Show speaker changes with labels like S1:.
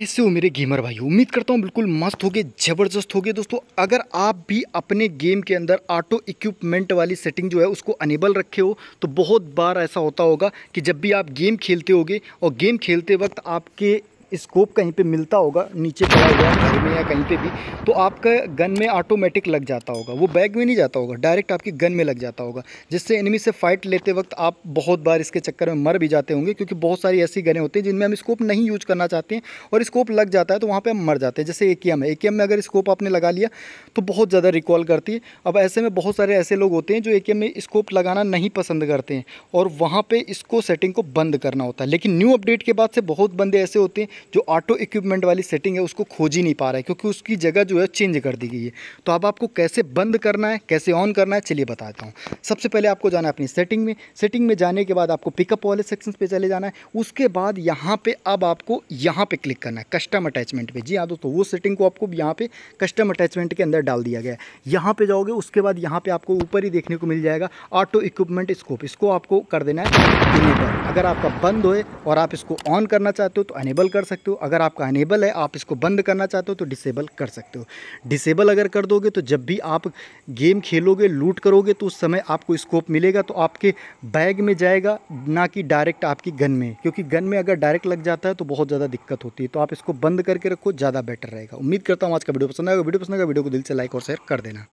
S1: कैसे हो मेरे गेमर भाई उम्मीद करता हूँ बिल्कुल मस्त हो ज़बरदस्त हो दोस्तों अगर आप भी अपने गेम के अंदर ऑटो इक्विपमेंट वाली सेटिंग जो है उसको अनेबल रखे हो तो बहुत बार ऐसा होता होगा कि जब भी आप गेम खेलते होगे और गेम खेलते वक्त आपके स्कोप कहीं पे मिलता होगा नीचे पड़ा हुआ घर में या कहीं पे भी तो आपका गन में ऑटोमेटिक लग जाता होगा वो बैग में नहीं जाता होगा डायरेक्ट आपकी गन में लग जाता होगा जिससे एनिमी से फाइट लेते वक्त आप बहुत बार इसके चक्कर में मर भी जाते होंगे क्योंकि बहुत सारी ऐसी गने होती हैं जिनमें हम स्कोप नहीं यूज करना चाहते हैं और स्कोप लग जाता है तो वहाँ पर हम मर जाते हैं जैसे ए है ए में अगर स्कोप आपने लगा लिया तो बहुत ज़्यादा रिकॉल करती है अब ऐसे में बहुत सारे ऐसे लोग होते हैं जो ए में स्कोप लगाना नहीं पसंद करते हैं और वहाँ पर इसको सेटिंग को बंद करना होता है लेकिन न्यू अपडेट के बाद से बहुत बंदे ऐसे होते हैं जो ऑटो इक्विपमेंट वाली सेटिंग है उसको खोज ही नहीं पा रहा है क्योंकि उसकी जगह जो है चेंज कर दी गई है तो अब आपको कैसे बंद करना है कैसे ऑन करना है चलिए बताता हूँ सबसे पहले आपको जाना है अपनी सेटिंग में सेटिंग में जाने के बाद आपको पिकअप वाले सेक्शन पर चले जाना है उसके बाद यहाँ पर अब आपको यहाँ पर क्लिक करना है कस्टम अटैचमेंट पर जी हाँ दोस्तों वो सेटिंग को आपको यहाँ पर कस्टम अटैचमेंट के अंदर डाल दिया गया है यहाँ पर जाओगे उसके बाद यहाँ पर आपको ऊपर ही देखने को मिल जाएगा ऑटो इक्विपमेंट स्कोप इसको आपको कर देना है अगर आपका बंद होए और आप इसको ऑन करना चाहते हो तो अनेबल कर सकते हो अगर आपका अनेबल है आप इसको बंद करना चाहते हो तो डिसेबल कर सकते हो डिसेबल अगर कर दोगे तो जब भी आप गेम खेलोगे लूट करोगे तो उस समय आपको स्कोप मिलेगा तो आपके बैग में जाएगा ना कि डायरेक्ट आपकी गन में क्योंकि गन में अगर डायरेक्ट लग जाता है तो बहुत ज़्यादा दिक्कत होती है तो आप इसको बंद करके रखो ज़्यादा बेटर रहेगा उम्मीद करता हूँ आज का वीडियो पसंद आएगा वीडियो पसंद आएगा वीडियो को दिल से लाइक और शेयर कर देना